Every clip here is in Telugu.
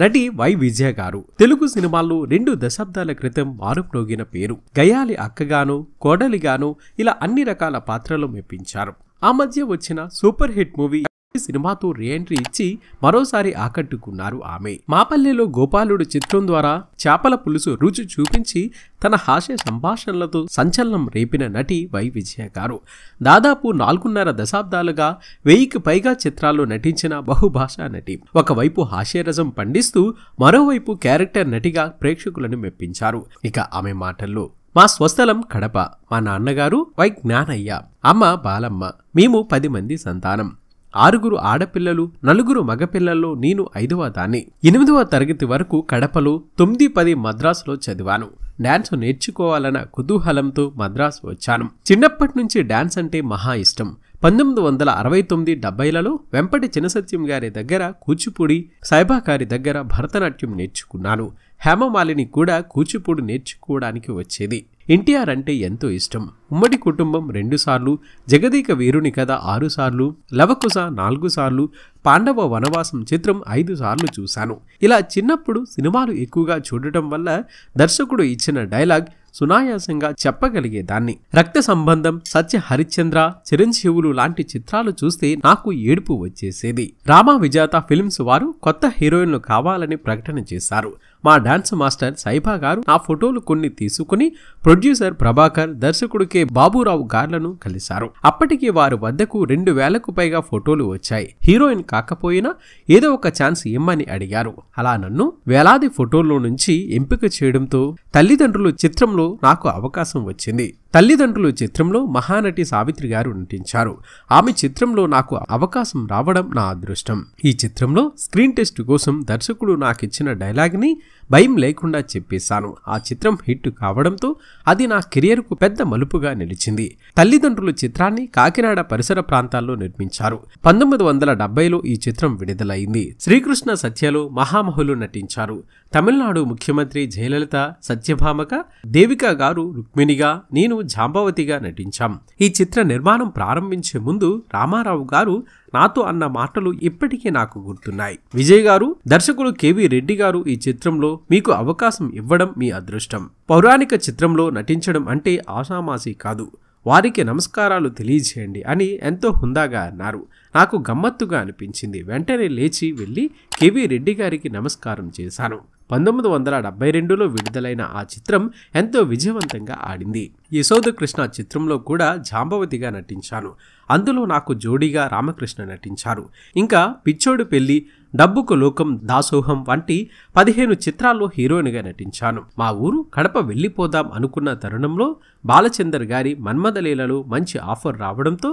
నటి వై విజయ గారు తెలుగు సినిమాల్లో రెండు దశాబ్దాల క్రితం మారుప్రోగిన పేరు గయాలి అక్కగాను కోడలిగాను ఇలా అన్ని రకాల పాత్రలు మెప్పించారు ఆ మధ్య వచ్చిన సూపర్ హిట్ మూవీ సినిమాతో రీఎంట్రీ ఇచ్చి మరోసారి ఆకట్టుకున్నారు ఆమె మాపల్లెలో గోపాలుడు చిత్రం ద్వారా చేపల పులుసు రుచి చూపించి తన హాస్య సంభాషణలతో సంచలనం రేపిన నటి వై విజయ గారు దాదాపు నాలుగున్నర దశాబ్దాలుగా వెయ్యికి పైగా చిత్రాల్లో నటించిన బహుభాషా నటి ఒకవైపు హాస్యరసం పండిస్తూ మరోవైపు క్యారెక్టర్ నటిగా ప్రేక్షకులను మెప్పించారు ఇక ఆమె మాటల్లో మా స్వస్థలం కడప మా నాన్నగారు వై జ్ఞానయ్య అమ్మ బాలమ్మ మేము పది మంది సంతానం ఆరుగురు ఆడపిల్లలు నలుగురు మగపిల్లల్లో నేను ఐదవ దాన్ని ఎనిమిదవ తరగతి వరకు కడపలో తొమ్మిది పది మద్రాసులో చదివాను డాన్స్ నేర్చుకోవాలన్న కుతూహలంతో మద్రాసు వచ్చాను చిన్నప్పటి నుంచి డాన్స్ అంటే మహా ఇష్టం పంతొమ్మిది వందల అరవై తొమ్మిది డెబ్బైలలో వెంపటి చినసత్యం గారి దగ్గర కూచిపూడి సాయిబా గారి దగ్గర భరతనాట్యం నేర్చుకున్నాను హేమమాలిని కూడా కూచిపూడి నేర్చుకోవడానికి వచ్చేది ఎన్టీఆర్ అంటే ఎంతో ఇష్టం ఉమ్మడి కుటుంబం రెండుసార్లు జగదీక వీరుని కథ ఆరుసార్లు లవకుశ నాలుగు సార్లు పాండవ వనవాసం చిత్రం ఐదు సార్లు చూశాను ఇలా చిన్నప్పుడు సినిమాలు ఎక్కువగా చూడటం వల్ల దర్శకుడు ఇచ్చిన డైలాగ్ సునాయాసంగా చెప్పగలిగేదాన్ని రక్త సంబంధం సత్య హరిశ్చంద్ర చిరంజీవులు లాంటి చిత్రాలు చూస్తే నాకు ఏడుపు వచ్చేసేది రామా విజాత ఫిల్మ్స్ వారు కొత్త హీరోయిన్లు కావాలని ప్రకటన చేశారు మా డాన్స్ మాస్టర్ సైబా గారు నా ఫోటోలు కొన్ని తీసుకుని ప్రొడ్యూసర్ ప్రభాకర్ దర్శకుడు కె బాబురావు గార్లను కలిశారు అప్పటికి వారి వద్దకు రెండు వేలకు పైగా ఫోటోలు వచ్చాయి హీరోయిన్ కాకపోయినా ఏదో ఒక ఛాన్స్ ఇమ్మని అడిగారు అలా నన్ను వేలాది ఫోటోల్లో నుంచి ఎంపిక చేయడంతో తల్లిదండ్రులు చిత్రంలో నాకు అవకాశం వచ్చింది తల్లిదండ్రులు చిత్రంలో మహానటి సావిత్రి గారు నటించారు ఆమె చిత్రంలో నాకు అవకాశం రావడం నా అదృష్టం ఈ చిత్రంలో స్క్రీన్ టెస్ట్ కోసం దర్శకుడు నాకు ఇచ్చిన డైలాగ్ని భయం లేకుండా చెప్పేశాను ఆ చిత్రం హిట్ కావడంతో అది నా కెరియర్కు పెద్ద మలుపుగా నిలిచింది తల్లిదండ్రులు చిత్రాన్ని కాకినాడ పరిసర ప్రాంతాల్లో నిర్మించారు పంతొమ్మిది వందల డెబ్బైలో ఈ చిత్రం విడుదలైంది శ్రీకృష్ణ సత్యలో మహామహులు నటించారు తమిళనాడు ముఖ్యమంత్రి జయలలిత సత్యభామక దేవిక గారు రుక్మిణిగా నేను జాంబవతిగా నటించాం ఈ చిత్ర నిర్మాణం ప్రారంభించే ముందు రామారావు గారు నాతో అన్న మాటలు ఇప్పటికీ నాకు గుర్తున్నాయి విజయ్ గారు దర్శకుడు కేవి రెడ్డి గారు ఈ చిత్రంలో మీకు అవకాశం ఇవ్వడం మీ అదృష్టం పౌరాణిక చిత్రంలో నటించడం అంటే ఆషామాషి కాదు వారికి నమస్కారాలు తెలియజేయండి అని ఎంతో హుందాగా అన్నారు నాకు గమ్మత్తుగా అనిపించింది వెంటనే లేచి వెళ్ళి కెవి రెడ్డి గారికి నమస్కారం చేశాను పంతొమ్మిది వందల డెబ్బై రెండులో విడుదలైన ఆ చిత్రం ఎంతో విజయవంతంగా ఆడింది యశోద కృష్ణ చిత్రంలో కూడా జాంబవతిగా నటించాను అందులో నాకు జోడీగా రామకృష్ణ నటించారు ఇంకా పిచ్చోడు పెళ్లి డబ్బుకు లోకం దాసోహం వంటి పదిహేను చిత్రాల్లో హీరోయిన్గా నటించాను మా ఊరు కడప వెళ్ళిపోదాం అనుకున్న తరుణంలో బాలచందర్ గారి మన్మదలీలలో మంచి ఆఫర్ రావడంతో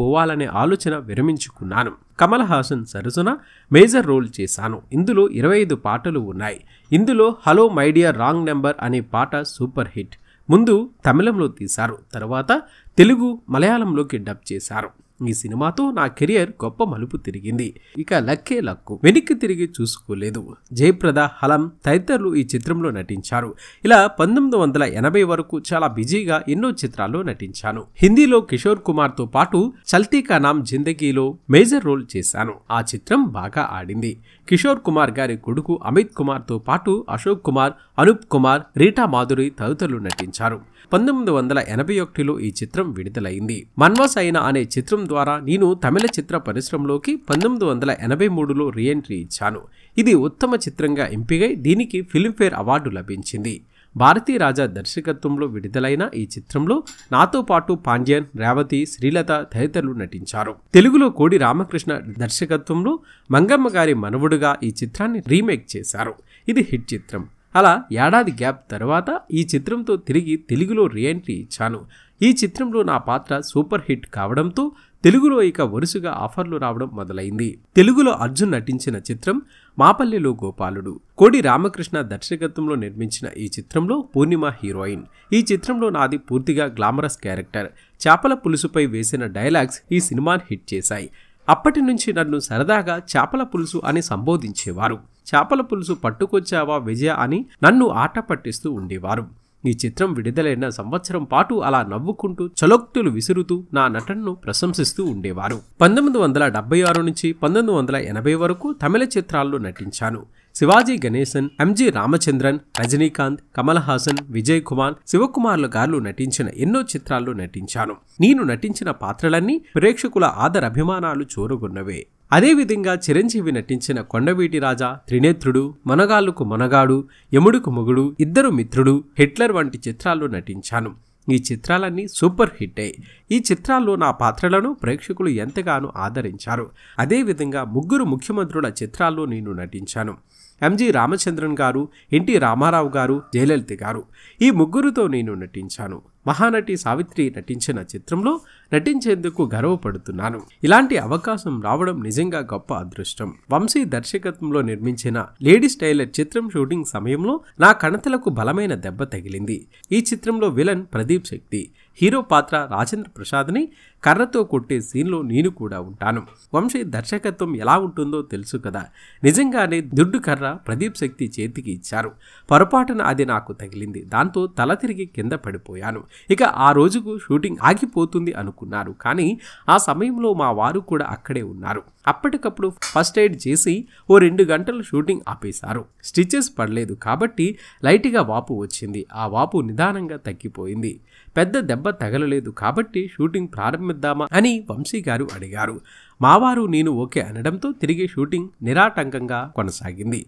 పోవాలనే ఆలోచన విరమించుకున్నాను కమల్ హాసన్ సరసన మేజర్ రోల్ చేశాను ఇందులో ఇరవై ఐదు పాటలు ఉన్నాయి ఇందులో హలో మైడియా రాంగ్ నెంబర్ అనే పాట సూపర్ హిట్ ముందు తమిళంలో తీశారు తర్వాత తెలుగు మలయాళంలోకి డబ్ చేశారు ఈ సినిమాతో నా కెరియర్ గొప్ప మలుపు తిరిగింది ఇక లక్కే లక్కు వెనక్కి తిరిగి చూసుకోలేదు జయప్రద హలం తదితరులు ఈ చిత్రంలో నటించారు ఇలా పంతొమ్మిది వందల ఎనభై వరకు చాలా బిజీగా ఎన్నో చిత్రాల్లో నటించాను హిందీలో కిషోర్ కుమార్ తో పాటు చల్తీ నామ్ జిందగీలో మేజర్ రోల్ చేశాను ఆ చిత్రం బాగా ఆడింది కిషోర్ కుమార్ గారి కొడుకు అమిత్ కుమార్తో పాటు అశోక్ కుమార్ అనూప్ కుమార్ రీటా మాధురి తదితరులు నటించారు పంతొమ్మిది వందల ఎనభై ఒకటిలో ఈ చిత్రం విడుదలైంది మన్వాస్ అయిన అనే చిత్రం ద్వారా నేను తమిళ చిత్ర పరిశ్రమలోకి పంతొమ్మిది వందల ఎనభై మూడులో రీఎంట్రీ ఇచ్చాను ఇది ఉత్తమ చిత్రంగా ఎంపికై దీనికి ఫిల్మ్ఫేర్ అవార్డు లభించింది భారతీ రాజా దర్శకత్వంలో విడుదలైన ఈ చిత్రంలో నాతో పాటు పాండ్యన్ రేవతి శ్రీలత తదితరులు నటించారు తెలుగులో కోడి రామకృష్ణ దర్శకత్వంలో మంగమ్మ గారి మనవుడుగా ఈ చిత్రాన్ని రీమేక్ చేశారు ఇది హిట్ చిత్రం అలా ఏడాది గ్యాప్ తర్వాత ఈ చిత్రంతో తిరిగి తెలుగులో రీఎంట్రీ ఇచ్చాను ఈ చిత్రంలో నా పాత్ర సూపర్ హిట్ కావడంతో తెలుగులో ఇక వరుసగా ఆఫర్లు రావడం మొదలైంది తెలుగులో అర్జున్ నటించిన చిత్రం మాపల్లెలో గోపాలుడు కోడి రామకృష్ణ దర్శకత్వంలో నిర్మించిన ఈ చిత్రంలో పూర్ణిమ హీరోయిన్ ఈ చిత్రంలో నాది పూర్తిగా గ్లామరస్ క్యారెక్టర్ చేపల పులుసుపై వేసిన డైలాగ్స్ ఈ సినిమాను హిట్ చేశాయి అప్పటి నుంచి నన్ను సరదాగా చేపల పులుసు అని సంబోధించేవారు చేపల పులుసు పట్టుకొచ్చావా విజయ అని నన్ను ఆట పట్టిస్తూ ఉండేవారు ఈ చిత్రం విడుదలైన సంవత్సరం పాటు అలా నవ్వుకుంటూ చలోక్తులు విసురుతూ నా నటనను ప్రశంసిస్తూ ఉండేవారు పంతొమ్మిది వందల డెబ్బై ఆరు నుంచి పంతొమ్మిది వందల ఎనభై వరకు తమిళ చిత్రాల్లో నటించాను శివాజీ గణేశన్ ఎంజి రామచంద్రన్ రజనీకాంత్ కమల్ హాసన్ విజయ్ కుమార్ శివకుమార్లు గారు నటించిన ఎన్నో చిత్రాల్లో నటించాను నేను నటించిన పాత్రలన్నీ ప్రేక్షకుల ఆదరభిమానాలు చూరగొన్నవే అదేవిధంగా చిరంజీవి నటించిన కొండవీటి రాజా త్రినేత్రుడు మనగాళ్లకు మనగాడు యముడుకు మొగుడు ఇద్దరు మిత్రుడు హిట్లర్ వంటి చిత్రాల్లో నటించాను ఈ చిత్రాలన్నీ సూపర్ హిట్ అయ్యి ఈ చిత్రాల్లో నా పాత్రలను ప్రేక్షకులు ఎంతగానో ఆదరించారు అదేవిధంగా ముగ్గురు ముఖ్యమంత్రుల చిత్రాల్లో నేను నటించాను ఎంజి రామచంద్రన్ గారు ఎన్టీ రామారావు గారు జయలలిత గారు ఈ ముగ్గురుతో నేను నటించాను మహానటి సావిత్రి నటించిన చిత్రంలో నటించేందుకు గర్వపడుతున్నాను ఇలాంటి అవకాశం రావడం నిజంగా గొప్ప అదృష్టం వంశీ దర్శకత్వంలో నిర్మించిన లేడీస్ టైలర్ చిత్రం షూటింగ్ సమయంలో నా కణతలకు బలమైన దెబ్బ తగిలింది ఈ చిత్రంలో విలన్ ప్రదీప్ శక్తి హీరో పాత్ర రాజేంద్ర ప్రసాద్ని కర్రతో కొట్టే సీన్లో నేను కూడా ఉంటాను వంశీ దర్శకత్వం ఎలా ఉంటుందో తెలుసు కదా నిజంగానే దుడ్డు కర్ర ప్రదీప్ శక్తి చేతికి ఇచ్చారు పొరపాటున అది నాకు తగిలింది దాంతో తల తిరిగి కింద పడిపోయాను ఇక ఆ రోజుకు షూటింగ్ ఆగిపోతుంది అనుకున్నారు కానీ ఆ సమయంలో మా వారు కూడా అక్కడే ఉన్నారు అప్పటికప్పుడు ఫస్ట్ ఎయిడ్ చేసి ఓ రెండు గంటలు షూటింగ్ ఆపేశారు స్టిచెస్ పడలేదు కాబట్టి లైట్గా వాపు వచ్చింది ఆ వాపు నిదానంగా తగ్గిపోయింది పెద్ద దెబ్బ తగలలేదు కాబట్టి షూటింగ్ ప్రారంభిద్దామా అని వంశీ గారు అడిగారు మావారు నేను ఓకే అనడంతో తిరిగి షూటింగ్ నిరాటంకంగా కొనసాగింది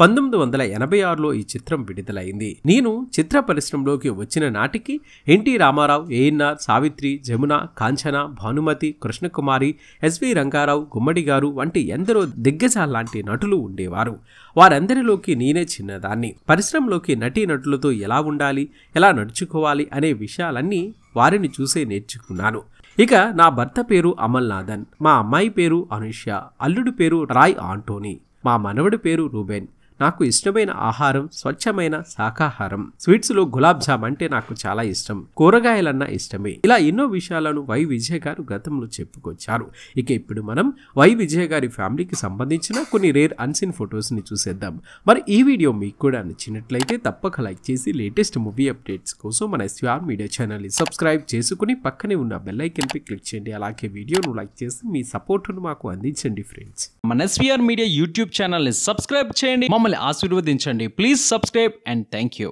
పంతొమ్మిది వందల ఎనభై ఆరులో ఈ చిత్రం విడుదలైంది నేను చిత్ర పరిశ్రమలోకి వచ్చిన నాటికి ఎన్టీ రామారావు ఏఎన్ఆర్ సావిత్రి జమున కాంచన భానుమతి కృష్ణకుమారి ఎస్వి రంగారావు గుమ్మడి గారు వంటి ఎందరో దిగ్గజ లాంటి నటులు ఉండేవారు వారందరిలోకి నేనే చిన్నదాన్ని పరిశ్రమలోకి నటీ నటులతో ఎలా ఉండాలి ఎలా నడుచుకోవాలి అనే విషయాలన్నీ వారిని చూసే నేర్చుకున్నాను ఇక నా భర్త పేరు అమల్ నాథన్ మా అమ్మాయి పేరు అనుష్య అల్లుడి పేరు రాయ్ ఆంటోనీ మా మనవడి పేరు రూబెన్ నాకు ఇష్టమైన ఆహారం స్వచ్ఛమైన శాకాహారం స్వీట్స్లో గులాబ్ జామ్ అంటే నాకు చాలా ఇష్టం కూరగాయలన్నా ఇష్టమే ఇలా ఎన్నో విషయాలను వై విజయ్ గారు గతంలో చెప్పుకొచ్చారు ఇక ఇప్పుడు మనం వై విజయ్ గారి ఫ్యామిలీకి సంబంధించిన కొన్ని రేర్ అన్సిన్ ఫొటోస్ని చూసేద్దాం మరి ఈ వీడియో మీకు కూడా నచ్చినట్లయితే తప్పక లైక్ చేసి లేటెస్ట్ మూవీ అప్డేట్స్ కోసం మన ఎస్వీఆర్ మీడియా ని సబ్స్క్రైబ్ చేసుకుని పక్కనే ఉన్న బెల్ పై క్లిక్ చేయండి అలాగే వీడియోను లైక్ చేసి మీ సపోర్ట్ను మాకు అందించండి ఫ్రెండ్స్ మన ఎస్వీఆర్ మీడియా యూట్యూబ్ ఛానల్ని సబ్స్క్రైబ్ చేయండి మమ్మల్ని మమ్మల్ని ఆశీర్వదించండి please subscribe and thank you